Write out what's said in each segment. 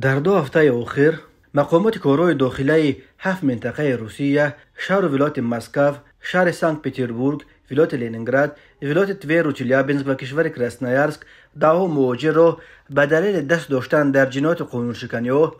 در دو هفته اخیر مقامات کارای داخلی هفت منطقه روسیه شهر و ولایت مسکو شهر سانکت پترزبورگ ولایت لنینگراد ولایت تویر و چلیابنسک و کشور کراسنایارسک و موجر را به دلیل دست داشتن در جنایات قانون شکنی او،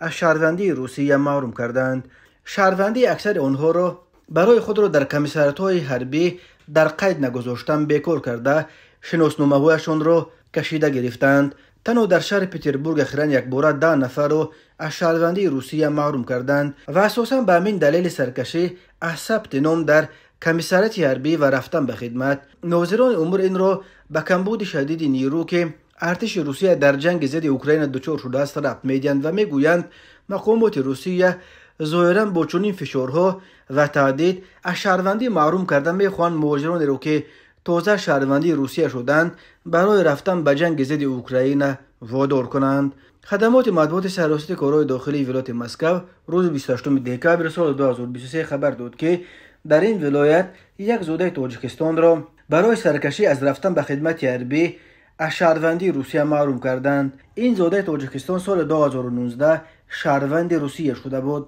از شهروندی روسیه محروم کردند شهروندی اکثر آنها را برای خود را در کمیسرت های حربی در قید نگذاشتن بیکار کرده شناسنامه هایشان را کشیده گرفتند تنو در شهر پیتربورگ اخیران یک بوره ده نفر رو از شهروندی روسیه معروم کردند و اساسا به من دلیل سرکشی احساب نام در کمیسارت یاربی و رفتن به خدمت نوزیران امور این رو به کمبود شدید نیرو که ارتش روسیه در جنگ زدی اوکراین دچار شده است میدیند و میگویند مقومات روسیه زویران با چنین فشارها و تعدید از شهروندی معروم کردن میخوان موجران رو که تازه شهروندی روسیه شدند برای رفتن به جنگ ضد اوکراین وادار کنند خدمات مطبوعات سراسیت کارهای داخلی ولایت مسکو روز 28 دکبر سال 2023 خبر داد که در این ولایت یک زوده تاجیکستان را برای سرکشی از رفتن به خدمت عربی از شهروندی روسیه معروم کردند این زوده تاجیکستان سال 2019 شهروند روسیه شده بود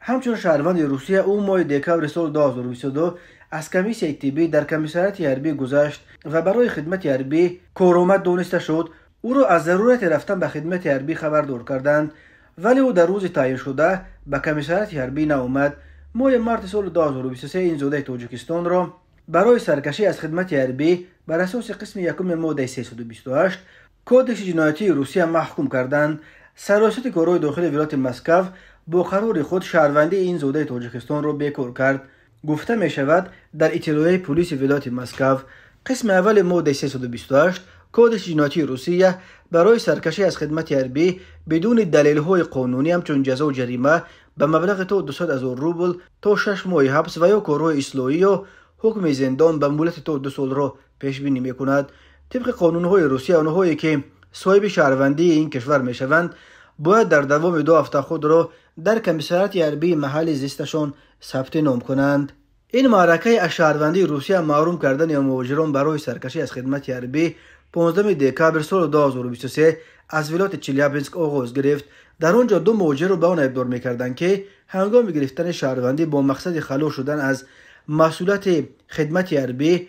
همچون شهروند روسیه او ماه دکبر سال 2022 از کمیسی ایتیبی در کمیسیت یاربی گذاشت و برای خدمت یاربی کورومت دونسته شد او را از ضرورت رفتن به خدمت یاربی خبر دور کردند ولی او در روز تعیین شده به کمیسیت یاربی نامد مای مارت سال 2023 این زوده توجکستان را برای سرکشی از خدمت یاربی بر اساس قسم یکم ماده 328 کودکس جنایتی روسیه محکوم کردند سراست کورو داخل ویرات مسکو با قرار خود شهروندی این زوده توجکستان را بکر کرد گفته می شود در اطلاعیه پلیس ولایت مسکو قسم اول ماده 328 کد جناتی روسیه برای سرکشی از خدمت عربی بدون دلیل های قانونی همچون جزا و جریمه به مبلغ تا 200 هزار روبل تا 6 ماه حبس و یا کارهای اصلاحی و حکم زندان به مولت تا دو سال را پیش بینی می کند طبق های روسیه آنهایی که صاحب شهروندی این کشور می شوند باید در دوام دو هفته خود را در کمیسارت عربی محل زیستشان ثبت نام کنند این معرکه اشهروندی روسیه معروم کردن یا مهاجران برای سرکشی از خدمت اربی 15 دکابر سال 2023 از ولایت چلیابینسک آغاز گرفت در آنجا دو موجه را به آن عبدار میکردند که هنگام گرفتن شهروندی با مقصد خلو شدن از مسئولت خدمت در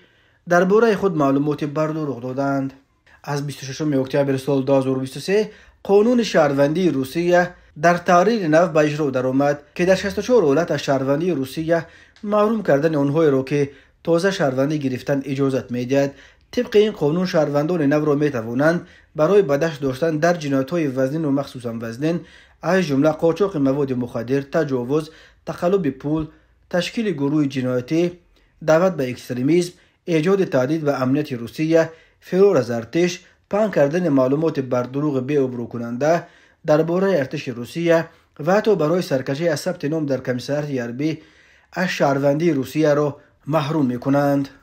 درباره خود معلومات بردروغ دادند از 26 اکتبر سال 2023 قانون شهروندی روسیه در نو نو ба و درآمد که در 64 اولت شهروندی روسیه محروم کردن اونهای رو که تازه شهروندی گرفتن اجازت میدید طبق این قانون شهروندان نو را می برای بدش داشتن در جنایت های وزنین و مخصوصا وزنین از جمله قاچاق مواد مخدر تجاوز تقلب پول تشکیل گروه جنایتی دعوت به اکستریمیزم ایجاد تعدید و امنیت روسیه فرار از ارتش کردن معلومات بر دروغ بی کننده درباره ارتش روسیه و تو برای سرکشی از ثبت نام در کمیسارت یربی از شهروندی روسیه را رو محروم می کنند.